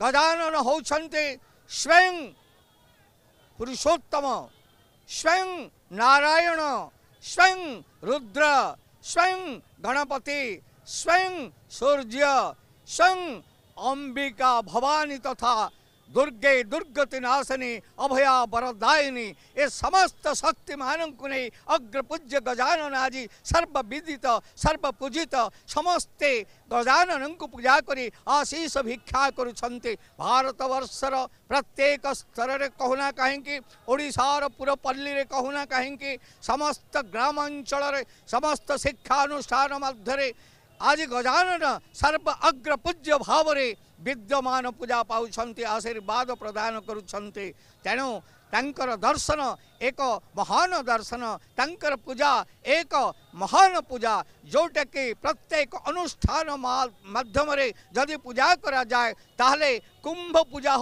गजानन होती स्वयं पुरुषोत्तम स्वयं नारायण स्वयं रुद्र स्वयं गणपति स्वयं सूर्य स्वयं अंबिका भवानी तथा तो दुर्गे दुर्गति नाशनी अभया वरदायिनी ए समस्त शक्ति को नहीं अग्रपूज्य गजानन आज सर्वविदित सर्वपूजित समस्ते गजानन को पूजा कर आशीष भिक्षा करतवर्षर प्रत्येक स्तर में कहूना कहीं ओडार कहूना कहीं समस्त ग्रामांचल समस्त शिक्षानुष्ठान मध्य आज गजानन सर्व अग्र पूज्य भाव रे विद्यमान पूजा पाँच आशीर्वाद प्रदान करेणु तंकर दर्शन एक महान दर्शन तंकर पूजा एक महान पूजा जोटा कि प्रत्येक अनुष्ठान मध्यम जदि पूजा कराए तो कुंभ पूजा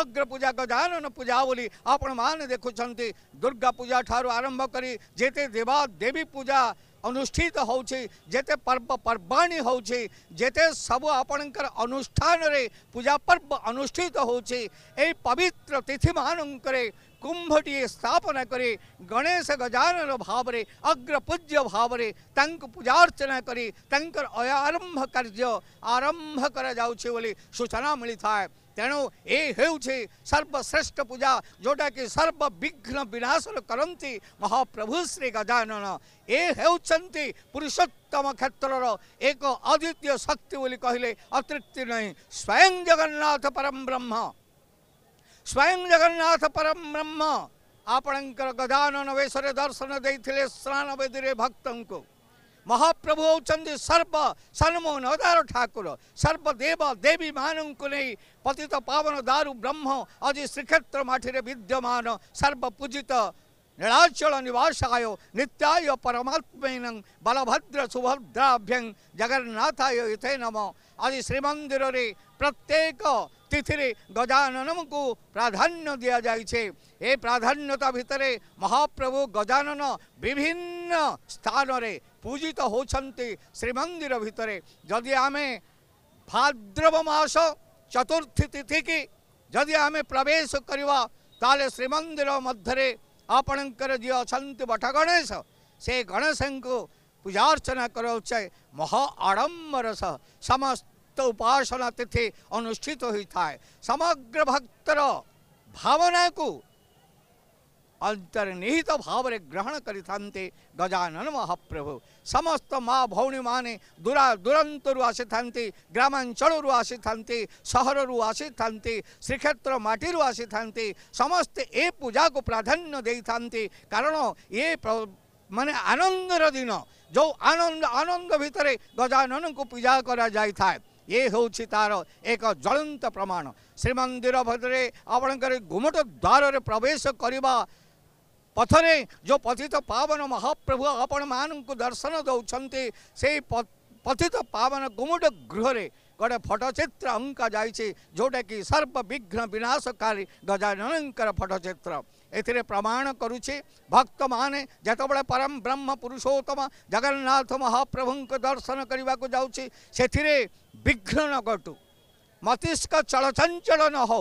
अग्र पूजा गजानन पूजा बोली आपण मान देखुं दुर्गा पूजा ठार आरंभ करी जेते देवा देवी पूजा अनुष्ठित होते पर्व पर्वाणी होते सब सबु आपणकर अनुष्ठानरे पूजा पर्व अनुष्ठित हो ए मानक तिथिमानकरे कुंभटीए स्थापना कर गणेश गजानन भाव अग्रपूज्य भाव तंक अर्चना करी तंकर अयारंभ कार्य आरंभ करा जाऊची बोली सूचना मिली थाए तेणु ये हूँ सर्वश्रेष्ठ पूजा जोटा कि सर्वविघ्न विनाश करती महाप्रभु श्री गजानन ये हूँ पुरुषोत्तम क्षेत्र एक अद्वित शक्ति कहले अतृप्ति नहीं स्वयं जगन्नाथ परम ब्रह्म स्वयं जगन्नाथ परम ब्रह्म आपणकर गजानन वेश दर्शन देते स्नान बेदी भक्त को মহাপ্রভু হচ্ছেন সর্ব সন্মোহন অদার ঠাকুর সর্বদেব দেবী মানুষ নেই পতিত পাবন দারু ব্রহ্ম আজ শ্রীক্ষেত্র মাঠিরে বিদ্যমান সর্বপূজিত নীলাচল নিবাসায় নিত্যায় পরমাত্মৈন বলভদ্র সুভদ্রাভ্যং জগন্নাথায় ইথে নম আজ শ্রীমন্দিরে प्रत्येक तिथि गजानन को प्राधान्य दि जाए ये प्राधान्यता भितर महाप्रभु गजानन विभिन्न स्थान में पूजित होती श्रीमंदिर भितर जदि आम भाद्रव मास चतुर्थी तिथि की जदि आम प्रवेश करवा ताले श्रीमंदिर मध्य ଆପଣଙ୍କର अच्छा ଅଛନ୍ତି गणेश से गणेश ଗଣେଶଙ୍କୁ ପୂଜା ଅର୍ଚ୍ଚନା କରାଉଛେ ମହ ଆଡ଼ମ୍ବର ସହ भक्त उपासना तिथि अनुष्ठित तो हुई समग्र भक्तर भावना को अंतर्निहित तो भावरे ग्रहण करिथान्ते गजानन महाप्रभु समस्त माँ भौणी माने दूरा दूरंतर आसीथान्ते ग्रामांचल आसीथान्ते सहर था श्रीक्षेत्र आसी था समस्ते ए पूजा को प्राधान्य देइथान्ते कारण ये माने आनंदर दिन जो आनंद आनंद भितर गजानन को पूजा करा ये ହେଉଛି ତାର ଏକ ଜ୍ୱଳନ୍ତ ପ୍ରମାଣ ଶ୍ରୀମନ୍ଦିର ଭିତରେ ଆପଣଙ୍କର ଘୁମଟ ଦ୍ୱାରରେ ପ୍ରବେଶ କରିବା ପଥରେ ଯେଉଁ ପତିତ ପାବନ ମହାପ୍ରଭୁ ଆପଣମାନଙ୍କୁ ଦର୍ଶନ ଦେଉଛନ୍ତି ସେଇ ପତିତ ପାବନ ଗୁମୁଟ ଗୃହରେ ଗୋଟେ ଫଟୋଚିତ୍ର ଅଙ୍କା ଯାଇଛି ଯେଉଁଟାକି ସର୍ବବିଘ୍ନ ବିନାଶକାରୀ ଗଜାନନଙ୍କର ଫଟୋଚିତ୍ର एथिरे प्रमाण करुचे भक्त माने जेतबळे परम ब्रह्म पुरुषोत्तम जगन्नाथ महाप्रभु को दर्शन करने जाऊे विघ्न न घटू मस्तिष्क चलचंचल न हो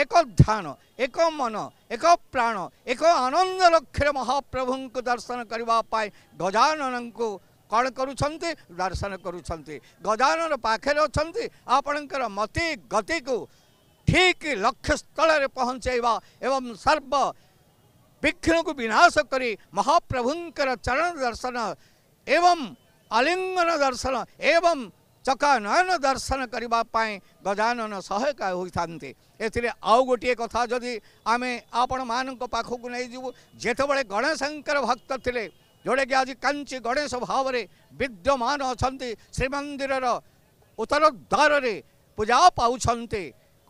एक ध्यान एक मन एक प्राण एक आनंद लक्ष्य महाप्रभु को दर्शन करने गजानन को कौन करूँ दर्शन करूँ गजानन पाखे अच्छा आपणकर मत गति को ठीक लक्ष्य स्थल पहुँचवा एवं सर्व विघ्न को विनाश कर महाप्रभुंकर चरण दर्शन एवं आलिंगन दर्शन एवं चकानयन दर्शन करने गजानन सहायक होता आउ गोटे कथा जदि आम आपण मान पाख को नहीं जीवु जोबले गणेशंकर भक्त थे जोड़ा कि आज कांची गणेश भाव में विद्यमान अच्छा श्रीमंदिर उत्तरोद्वार पूजा पाते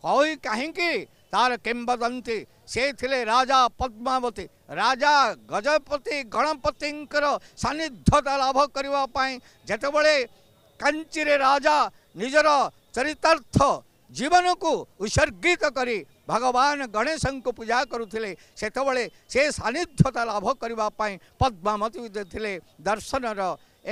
कोई कहीं की तार किंबदंती से थिले राजा पद्मावती राजा गजपति गणपति सानिध्यता लाभ करने बड़े कांचीरे राजा निजर चरितार्थ जीवन को उत्सर्गित कर भगवान गणेश को पूजा करुले से सानिध्यता लाभ करने पद्मावती देते दर्शन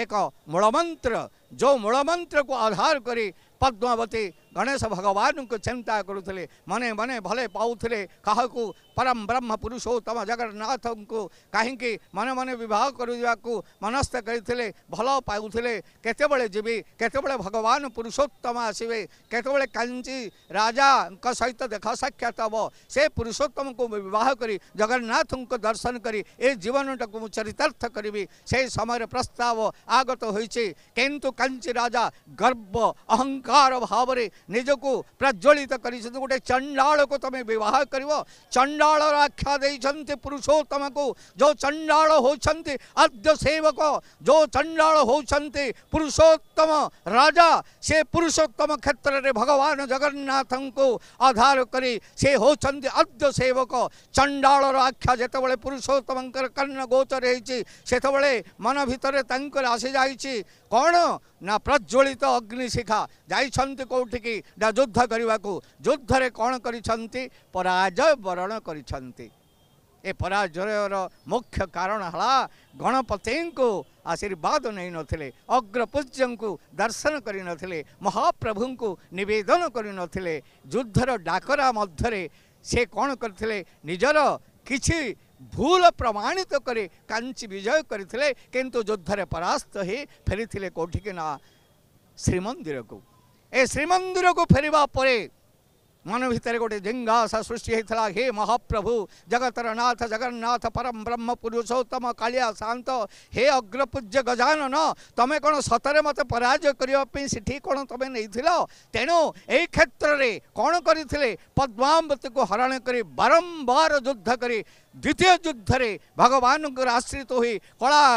एक मूलमंत्र जो मूलमंत्र को आधार कर पद्मावती गणेश भगवान को चिंता करुले मने मने भले पाऊले कहकु परम ब्रह्म पुरुषोत्तम जगन्नाथ को कहीं मन मन बहुत करवाक मनस्थ करते भल पाऊले केतबले जी केतबले भगवान पुरुषोत्तम आसवे केतबले कांची राजा सहित देखा साक्षात हम से पुरुषोत्तम को बहुत कर जगन्नाथ को दर्शन कर जीवन टाक चरितार्थ करी से समय प्रस्ताव आगत हो किंतु कांची राजा गर्व अहंकार भाव निजक प्रज्वलित कर गोटे चंडाण को तुम बहुत कर चंडाण आख्या पुरुषोत्तम को जो चंडाण होद्य सेवक जो चंडाण पुरुषोत्तम राजा से पुरुषोत्तम क्षेत्र में भगवान जगन्नाथ को आधार कर से आद्य सेवक चंडाण आख्या जिते बड़े पुरुषोत्तम कर्ण गोचर होते मन भितर आसी जा कौन ना प्रज्वलित अग्निशिखा जाती कौटिक କି ନା ଯୁଦ୍ଧ କରିବାକୁ ଯୁଦ୍ଧରେ କ'ଣ କରିଛନ୍ତି ପରାଜୟ ବରଣ କରିଛନ୍ତି ଏ ପରାଜୟର ମୁଖ୍ୟ କାରଣ ହେଲା ଗଣପତିଙ୍କୁ ଆଶୀର୍ବାଦ ନେଇନଥିଲେ ଅଗ୍ରପୂଜ୍ୟଙ୍କୁ ଦର୍ଶନ କରିନଥିଲେ ମହାପ୍ରଭୁଙ୍କୁ ନିବେଦନ କରିନଥିଲେ ଯୁଦ୍ଧର ଡାକରା ମଧ୍ୟରେ ସେ କ'ଣ କରିଥିଲେ ନିଜର କିଛି ଭୁଲ ପ୍ରମାଣିତ କରି କାଞ୍ଚି ବିଜୟ କରିଥିଲେ କିନ୍ତୁ ଯୁଦ୍ଧରେ ପରାସ୍ତ ହୋଇ ଫେରିଥିଲେ କେଉଁଠିକି ନା ଶ୍ରୀମନ୍ଦିରକୁ ए श्रीमंदिर को फेर पर मन भितर गोटे जिंगासा सृष्टि होता हे महाप्रभु जगतर नाथ जगन्नाथ परम ब्रह्म पुरुषोत्तम कालिया शांत हे अग्रपूज्य गजानन तुम कौन सतरे मत पर करने कौन तुम नहीं तेणु एक क्षेत्र में कौन कर पद्मावती को हरण कर बारंबार युद्ध कर द्वितीय युद्ध में भगवान आश्रित हो कला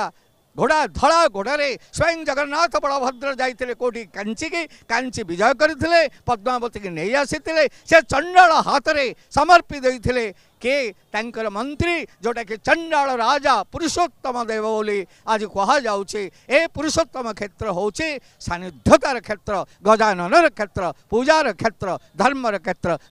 घोड़ा धड़ा घोड़े स्वयं जगन्नाथ बलभद्र जाते कौटी कांची की कांची विजय करते पद्मावती की नहीं आसी से चंडाल हाथ में समर्पी देते के तांकर मंत्री जोटा कि चंडाल राजा पुरुषोत्तम देव बोली आज कहुचे ए पुरुषोत्तम क्षेत्र हूँ सानिध्यतार क्षेत्र गजानन क्षेत्र पूजार क्षेत्र धर्मर क्षेत्र